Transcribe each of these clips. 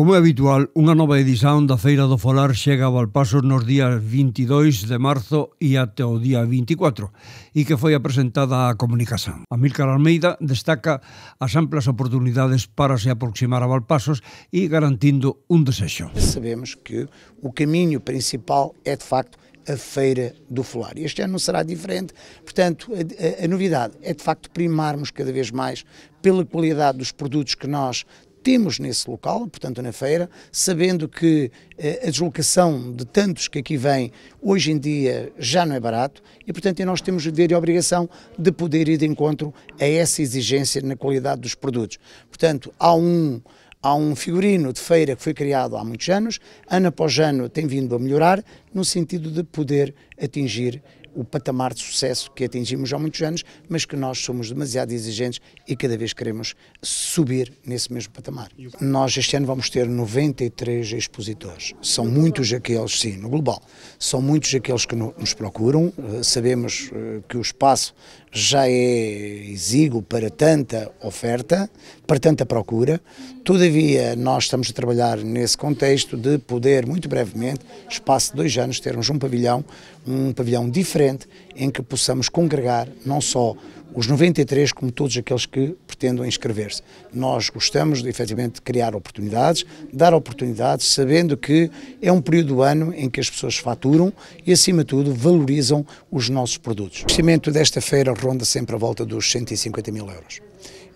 Como é habitual, unha nova edición da Feira do Folar chega a Valpasos nos días 22 de marzo e até o día 24 e que foi apresentada à comunicación. Amílcar Almeida destaca as amplas oportunidades para se aproximar a Valpasos e garantindo un desexo. Sabemos que o camiño principal é de facto a Feira do Folar. Este ano não será diferente, portanto, a, a, a, novidade é de facto primarmos cada vez mais pela qualidade dos produtos que nós temos nesse local, portanto na feira, sabendo que eh, a deslocação de tantos que aqui vêm hoje em dia já não é barato e, portanto, nós temos o dever e a obrigação de poder ir de encontro a essa exigência na qualidade dos produtos. Portanto, há um. Há um figurino de feira que foi criado há muitos anos, ano após ano tem vindo a melhorar, no sentido de poder atingir o patamar de sucesso que atingimos há muitos anos, mas que nós somos demasiado exigentes e cada vez queremos subir nesse mesmo patamar. Nós este ano vamos ter 93 expositores. São muitos aqueles, sim, no global, são muitos aqueles que nos procuram. Eh, sabemos eh, que o espaço já é exíguo para tanta oferta, para tanta procura. Todavia, nós estamos a trabalhar nesse contexto de poder, muito brevemente, espaço de dois anos, termos um pavilhão, um pavilhão diferente diferente em que possamos congregar não só os 93, como todos aqueles que pretendam inscrever-se. Nós gostamos, de, efetivamente, de criar oportunidades, dar oportunidades, sabendo que é um período do ano em que as pessoas faturam e, acima de tudo, valorizam os nossos produtos. O investimento desta feira ronda sempre à volta dos 150 mil euros.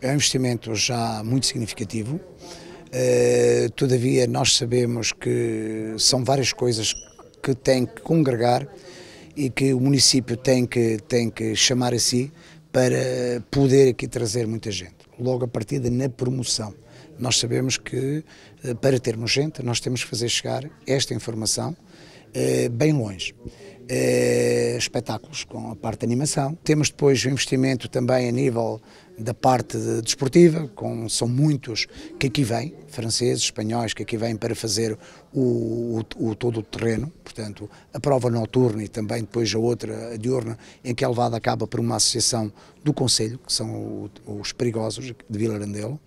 É um investimento já muito significativo, uh, todavia nós sabemos que são várias coisas que têm que congregar e que o município tem que, tem que chamar a si para poder aqui trazer muita gente. Logo a partida na promoção. Nós sabemos que eh, para termos gente, nós temos que fazer chegar esta informação eh, bem longe. Eh, espetáculos com a parte de animação. Temos depois o investimento também a nível da parte desportiva, com, são muitos que aqui vêm, franceses, espanhóis, que aqui vêm para fazer o, o, o todo o terreno, portanto, a prova noturna e também depois a outra a diurna, em que é levada a cabo por uma associação do Conselho, que são o, os perigosos de Vila Arandelo.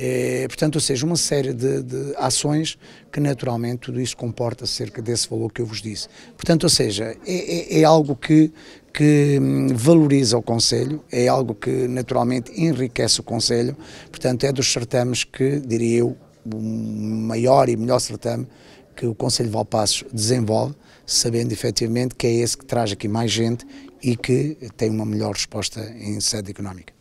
É, portanto, ou seja, uma série de, de, ações que naturalmente tudo isso comporta cerca desse valor que eu vos disse. Portanto, ou seja, é, é, é algo que, que hum, valoriza o Conselho, é algo que naturalmente enriquece o Conselho, portanto é dos certames que, diria eu, o maior e melhor certame que o Conselho de Valpassos desenvolve, sabendo efetivamente que é esse que traz aqui mais gente e que tem uma melhor resposta em sede económica.